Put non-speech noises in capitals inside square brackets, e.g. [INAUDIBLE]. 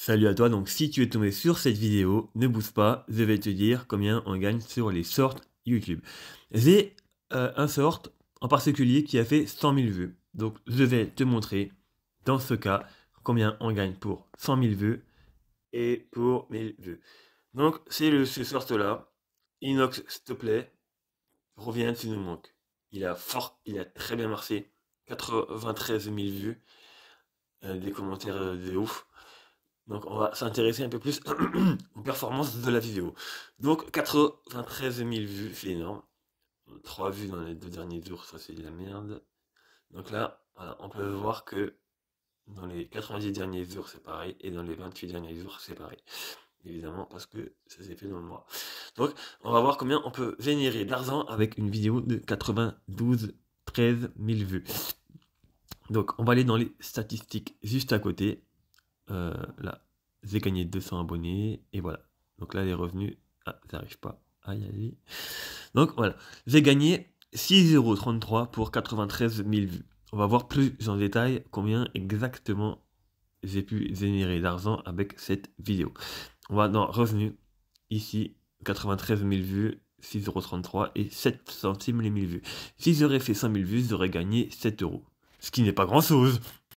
Salut à toi, donc si tu es tombé sur cette vidéo, ne bouge pas, je vais te dire combien on gagne sur les sortes YouTube. J'ai euh, un sort en particulier qui a fait 100 000 vues. Donc je vais te montrer dans ce cas combien on gagne pour 100 000 vues et pour 1000 vues. Donc c'est ce sort là, Inox s'il te plaît, reviens tu nous manques. Il a fort, il a très bien marché, 93 000 vues, euh, des commentaires euh, de ouf. Donc on va s'intéresser un peu plus [CLEARS THROAT] aux performances de la vidéo. Donc 93 000 vues, c'est énorme. 3 vues dans les deux derniers jours, ça c'est de la merde. Donc là, on peut voir que dans les 90 derniers jours, c'est pareil. Et dans les 28 derniers jours, c'est pareil. Évidemment, parce que ça s'est fait dans le mois. Donc, on va voir combien on peut générer d'argent avec une vidéo de 92 13 000 vues. Donc, on va aller dans les statistiques juste à côté. Euh, là, j'ai gagné 200 abonnés et voilà. Donc là, les revenus, ah, ça n'arrive pas. Aïe, aïe. Donc voilà, j'ai gagné 6,33€ pour 93 000 vues. On va voir plus en détail combien exactement j'ai pu générer d'argent avec cette vidéo. On va dans revenus, ici, 93 000 vues, 6,33€ et 7 centimes les 1000 vues. Si j'aurais fait 5000 vues, j'aurais gagné 7 euros. Ce qui n'est pas grand chose.